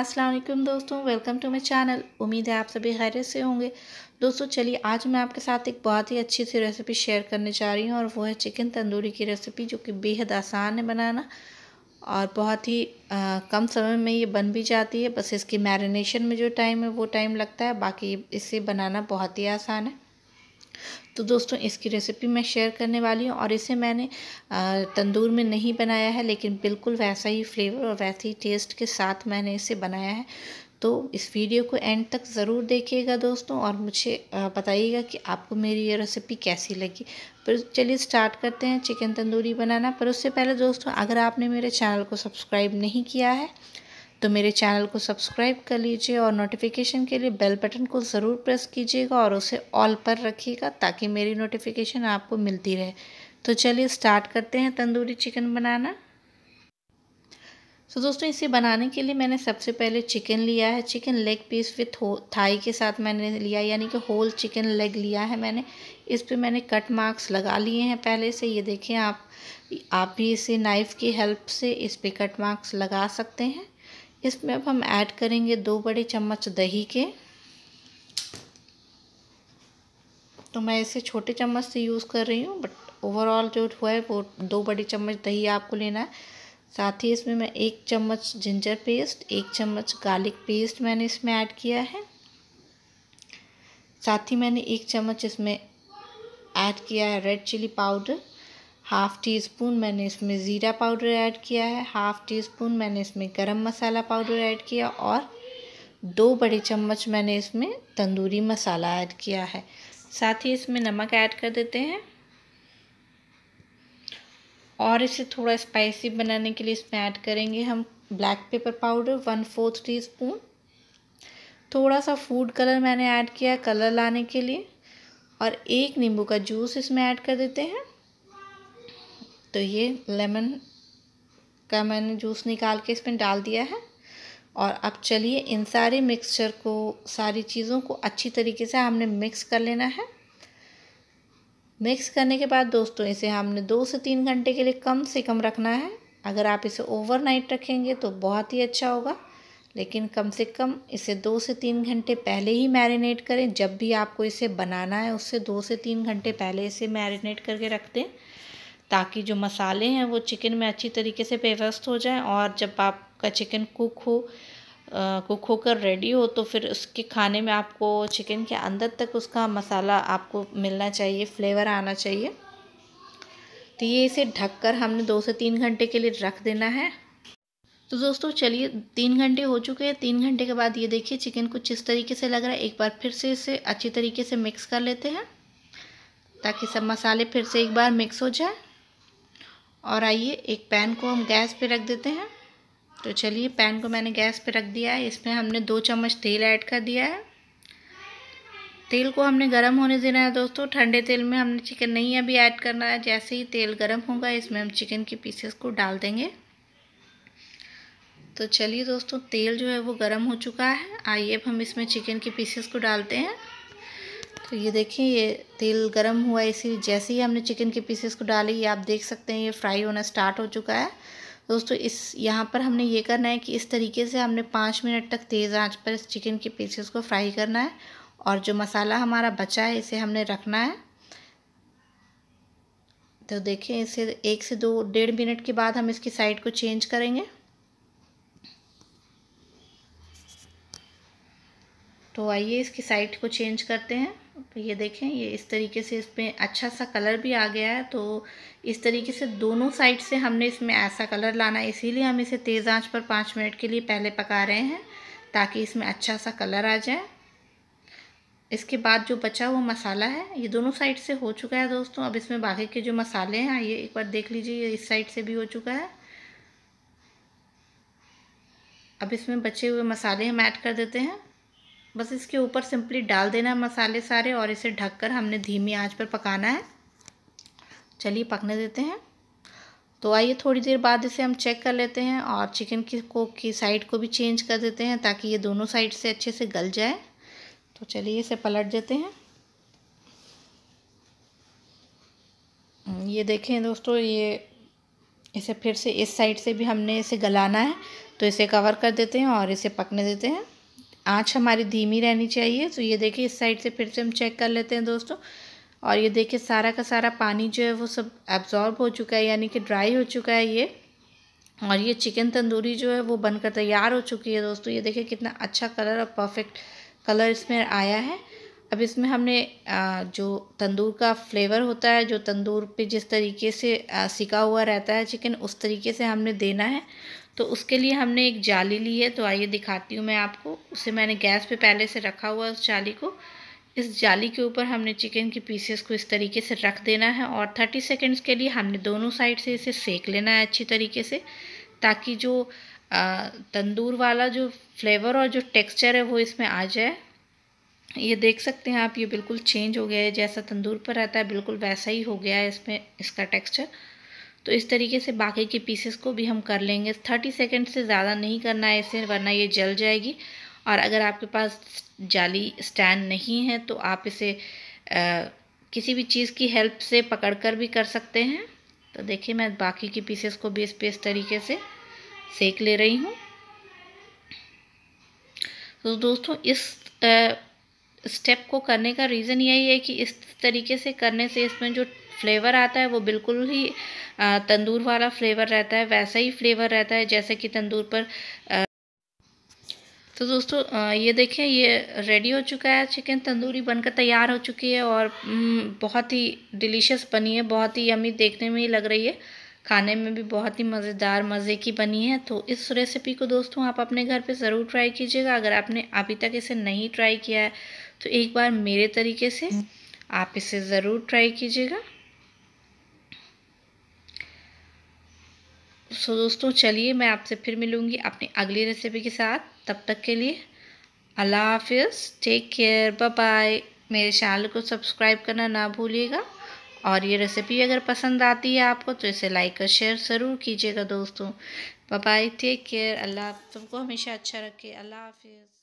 असलम दोस्तों welcome to my channel उम्मीद है आप सभी खैरियत से होंगे दोस्तों चलिए आज मैं आपके साथ एक बहुत ही अच्छी सी रेसिपी शेयर करने जा रही हूँ और वो है चिकन तंदूरी की रेसिपी जो कि बेहद आसान है बनाना और बहुत ही आ, कम समय में ये बन भी जाती है बस इसकी मैरिनेशन में जो टाइम है वो टाइम लगता है बाकी इसे बनाना बहुत ही आसान है तो दोस्तों इसकी रेसिपी मैं शेयर करने वाली हूँ और इसे मैंने तंदूर में नहीं बनाया है लेकिन बिल्कुल वैसा ही फ्लेवर और वैसे ही टेस्ट के साथ मैंने इसे बनाया है तो इस वीडियो को एंड तक ज़रूर देखिएगा दोस्तों और मुझे बताइएगा कि आपको मेरी ये रेसिपी कैसी लगी पर चलिए स्टार्ट करते हैं चिकन तंदूरी बनाना पर उससे पहले दोस्तों अगर आपने मेरे चैनल को सब्सक्राइब नहीं किया है तो मेरे चैनल को सब्सक्राइब कर लीजिए और नोटिफिकेशन के लिए बेल बटन को ज़रूर प्रेस कीजिएगा और उसे ऑल पर रखिएगा ताकि मेरी नोटिफिकेशन आपको मिलती रहे तो चलिए स्टार्ट करते हैं तंदूरी चिकन बनाना तो so, दोस्तों इसे बनाने के लिए मैंने सबसे पहले चिकन लिया है चिकन लेग पीस विथ हो थाई के साथ मैंने लिया यानी कि होल चिकन लेग लिया है मैंने इस पे मैंने कट मार्क्स लगा लिए हैं पहले से ये देखें आप आप भी इसे नाइफ़ की हेल्प से इस पे कट मार्क्स लगा सकते हैं इसमें अब हम ऐड करेंगे दो बड़े चम्मच दही के तो मैं इसे छोटे चम्मच से यूज़ कर रही हूँ बट ओवरऑल जो हुआ है वो दो बड़े चम्मच दही आपको लेना है साथ ही इसमें मैं एक चम्मच जिंजर पेस्ट एक चम्मच गार्लिक पेस्ट मैंने इसमें ऐड किया है साथ ही मैंने एक चम्मच इसमें ऐड किया है red chilli powder half teaspoon मैंने इसमें ज़ीरा पाउडर ऐड किया है हाफ़ टी स्पून मैंने इसमें गरम मसाला पाउडर ऐड किया और दो बड़े चम्मच मैंने इसमें तंदूरी मसाला ऐड किया है साथ ही इसमें नमक ऐड कर देते हैं और इसे थोड़ा स्पाइसी बनाने के लिए इसमें ऐड करेंगे हम black pepper powder one fourth teaspoon थोड़ा सा फूड कलर मैंने ऐड किया कलर लाने के लिए और एक नींबू का जूस इसमें ऐड कर देते हैं तो ये लेमन का मैंने जूस निकाल के इसमें डाल दिया है और अब चलिए इन सारे मिक्सचर को सारी चीज़ों को अच्छी तरीके से हमने मिक्स कर लेना है मिक्स करने के बाद दोस्तों इसे हमने दो से तीन घंटे के लिए कम से कम रखना है अगर आप इसे ओवरनाइट रखेंगे तो बहुत ही अच्छा होगा लेकिन कम से कम इसे दो से तीन घंटे पहले ही मैरिनेट करें जब भी आपको इसे बनाना है उससे दो से तीन घंटे पहले इसे मैरिनेट करके रख दें ताकि जो मसाले हैं वो चिकन में अच्छी तरीके से पेवस्त हो जाएं और जब आपका चिकन कुक हो कुक होकर रेडी हो तो फिर उसके खाने में आपको चिकन के अंदर तक उसका मसाला आपको मिलना चाहिए फ्लेवर आना चाहिए तो ये इसे ढककर हमने दो से तीन घंटे के लिए रख देना है तो दोस्तों चलिए तीन घंटे हो चुके हैं तीन घंटे के बाद ये देखिए चिकन कुछ इस तरीके से लग रहा है एक बार फिर से इसे अच्छी तरीके से मिक्स कर लेते हैं ताकि सब मसाले फिर से एक बार मिक्स हो जाए और आइए एक पैन को हम गैस पे रख देते हैं तो चलिए पैन को मैंने गैस पे रख दिया है इसमें हमने दो चम्मच तेल ऐड कर दिया है तेल को हमने गर्म होने देना है दोस्तों ठंडे तेल में हमने चिकन नहीं अभी ऐड करना है जैसे ही तेल गर्म होगा इसमें हम चिकन के पीसेस को डाल देंगे तो चलिए दोस्तों तेल जो है वो गर्म हो चुका है आइए अब हम इसमें चिकन के पीसेस को डालते हैं तो ये देखें ये तेल गर्म हुआ इसी जैसे ही हमने चिकन के पीसेस को डाले ये आप देख सकते हैं ये फ्राई होना स्टार्ट हो चुका है दोस्तों इस यहाँ पर हमने ये करना है कि इस तरीके से हमने पाँच मिनट तक तेज़ आंच पर इस चिकन के पीसेस को फ्राई करना है और जो मसाला हमारा बचा है इसे हमने रखना है तो देखें इसे एक से दो डेढ़ मिनट के बाद हम इसकी साइड को चेंज करेंगे तो आइए इसकी साइड को चेंज करते हैं तो ये देखें ये इस तरीके से इसमें अच्छा सा कलर भी आ गया है तो इस तरीके से दोनों साइड से हमने इसमें ऐसा कलर लाना है इसीलिए हम इसे तेज़ आंच पर पाँच मिनट के लिए पहले पका रहे हैं ताकि इसमें अच्छा सा कलर आ जाए इसके बाद जो बचा हुआ मसाला है ये दोनों साइड से हो चुका है दोस्तों अब इसमें बाकी के जो मसाले हैं आइए एक बार देख लीजिए ये इस साइड से भी हो चुका है अब इसमें बचे हुए मसाले हम ऐड कर देते हैं बस इसके ऊपर सिंपली डाल देना मसाले सारे और इसे ढककर हमने धीमी आंच पर पकाना है चलिए पकने देते हैं तो आइए थोड़ी देर बाद इसे हम चेक कर लेते हैं और चिकन की को की साइड को भी चेंज कर देते हैं ताकि ये दोनों साइड से अच्छे से गल जाए तो चलिए इसे पलट देते हैं हम्म, ये देखें दोस्तों ये इसे फिर से इस साइड से भी हमने इसे गलाना है तो इसे कवर कर देते हैं और इसे पकने देते हैं आँच हमारी धीमी रहनी चाहिए तो ये देखिए इस साइड से फिर से हम चेक कर लेते हैं दोस्तों और ये देखिए सारा का सारा पानी जो है वो सब एब्ज़ॉर्ब हो चुका है यानी कि ड्राई हो चुका है ये और ये चिकन तंदूरी जो है वो बनकर तैयार हो चुकी है दोस्तों ये देखिए कितना अच्छा कलर और परफेक्ट कलर इसमें आया है अब इसमें हमने जो तंदूर का फ्लेवर होता है जो तंदूर पे जिस तरीके से सिका हुआ रहता है चिकन उस तरीके से हमने देना है तो उसके लिए हमने एक जाली ली है तो आइए दिखाती हूँ मैं आपको उसे मैंने गैस पे पहले से रखा हुआ है उस जाली को इस जाली के ऊपर हमने चिकन के पीसेस को इस तरीके से रख देना है और थर्टी सेकेंड्स के लिए हमने दोनों साइड से इसे सेक लेना है अच्छी तरीके से ताकि जो तंदूर वाला जो फ्लेवर और जो टेक्सचर है वो इसमें आ जाए ये देख सकते हैं आप ये बिल्कुल चेंज हो गया है जैसा तंदूर पर रहता है बिल्कुल वैसा ही हो गया है इसमें इसका टेक्सचर तो इस तरीके से बाकी के पीसेस को भी हम कर लेंगे थर्टी सेकेंड से ज़्यादा नहीं करना है इसे वरना ये जल जाएगी और अगर आपके पास जाली स्टैंड नहीं है तो आप इसे आ, किसी भी चीज़ की हेल्प से पकड़ कर भी कर सकते हैं तो देखिए मैं बाकी के पीसेस को भी इस पे इस तरीके से सेक ले रही हूँ तो दोस्तों इस आ, स्टेप को करने का रीज़न यही है कि इस तरीके से करने से इसमें जो फ्लेवर आता है वो बिल्कुल ही तंदूर वाला फ्लेवर रहता है वैसा ही फ्लेवर रहता है जैसे कि तंदूर पर तो दोस्तों ये देखें ये रेडी हो चुका है चिकन तंदूरी बनकर तैयार हो चुकी है और हम्म, बहुत ही डिलीशियस बनी है बहुत ही यमी देखने में ही लग रही है खाने में भी बहुत ही मज़ेदार मज़े की बनी है तो इस रेसिपी को दोस्तों आप अपने घर पे ज़रूर ट्राई कीजिएगा अगर आपने अभी तक इसे नहीं ट्राई किया है तो एक बार मेरे तरीके से हम्म। आप इसे ज़रूर ट्राई कीजिएगा सो so, दोस्तों चलिए मैं आपसे फिर मिलूँगी अपनी अगली रेसिपी के साथ तब तक के लिए अल्लाह हाफिज़ टेक केयर बाय बाय मेरे चैनल को सब्सक्राइब करना ना भूलिएगा और ये रेसिपी अगर पसंद आती है आपको तो इसे लाइक और शेयर ज़रूर कीजिएगा दोस्तों बाय बाय टेक केयर अल्लाह तुमको सबको हमेशा अच्छा रखे अल्लाह हाफिज़